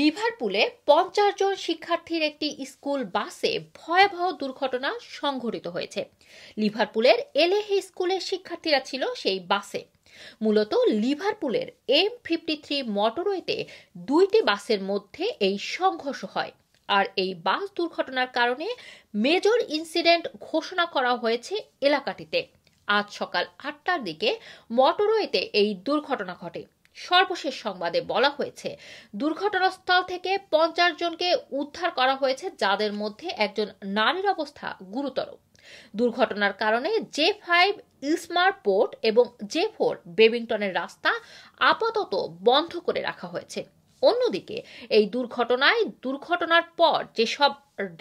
লিভারপুলে পঞ্চাশ জন শিক্ষার্থীর একটি স্কুল বাসে ভয়াবহ দুর্ঘটনা সংঘটিত হয়েছে লিভারপুলের এলেহে স্কুলের শিক্ষার্থীরা ছিল সেই বাসে মূলত লিভারপুলের এম ফিফটি থ্রি মটরওয়েতে দুইটি বাসের মধ্যে এই সংঘর্ষ হয় আর এই বাস দুর্ঘটনার কারণে মেজর ইনসিডেন্ট ঘোষণা করা হয়েছে এলাকাটিতে আজ সকাল আটটার দিকে মটরওয়েতে এই দুর্ঘটনা ঘটে সর্বশেষ সংবাদে বলা হয়েছে দুর্ঘটনাস্থল থেকে পঞ্চাশ জনকে উদ্ধার করা হয়েছে যাদের মধ্যে একজন নারীর অবস্থা গুরুতর দুর্ঘটনার কারণে জে ফাইভ ইসমার পোর্ট এবং জে ফোর বেবিংটনের রাস্তা আপাতত বন্ধ করে রাখা হয়েছে অন্যদিকে এই দুর্ঘটনায় দুর্ঘটনার পর যেসব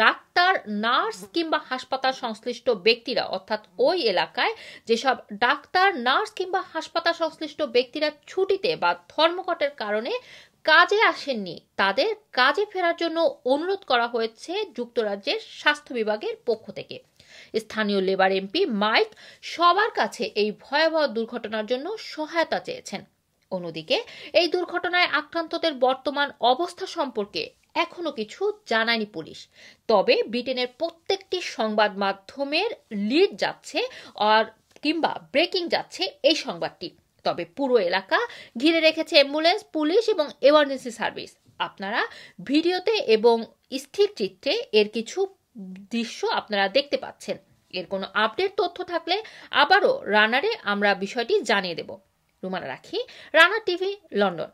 ডাক্তার নার্স কিংবা হাসপাতাল সংশ্লিষ্ট ব্যক্তিরা অর্থাৎ ওই এলাকায় যেসব ডাক্তার নার্স কিংবা হাসপাতাল সংশ্লিষ্ট ব্যক্তিরা ছুটিতে বা ধর্মঘটের কারণে কাজে আসেননি তাদের কাজে ফেরার জন্য অনুরোধ করা হয়েছে যুক্তরাজ্যের স্বাস্থ্য বিভাগের পক্ষ থেকে স্থানীয় লেবার এমপি মাইক সবার কাছে এই ভয়াবহ দুর্ঘটনার জন্য সহায়তা চেয়েছেন অন্যদিকে এই দুর্ঘটনায় আক্রান্তদের বর্তমান অবস্থা সম্পর্কে এখনো কিছু জানায়নি পুলিশ তবে ব্রিটেনের প্রত্যেকটি সংবাদ মাধ্যমের লিড যাচ্ছে আর কিংবা ব্রেকিং যাচ্ছে এই সংবাদটি তবে পুরো এলাকা ঘিরে রেখেছে অ্যাম্বুলেন্স পুলিশ এবং এমার্জেন্সি সার্ভিস আপনারা ভিডিওতে এবং স্থির চিত্রে এর কিছু দৃশ্য আপনারা দেখতে পাচ্ছেন এর কোনো আপডেট তথ্য থাকলে আবারও রানারে আমরা বিষয়টি জানিয়ে দেবো রুমানা রাখি রানা টিভি লন্ডন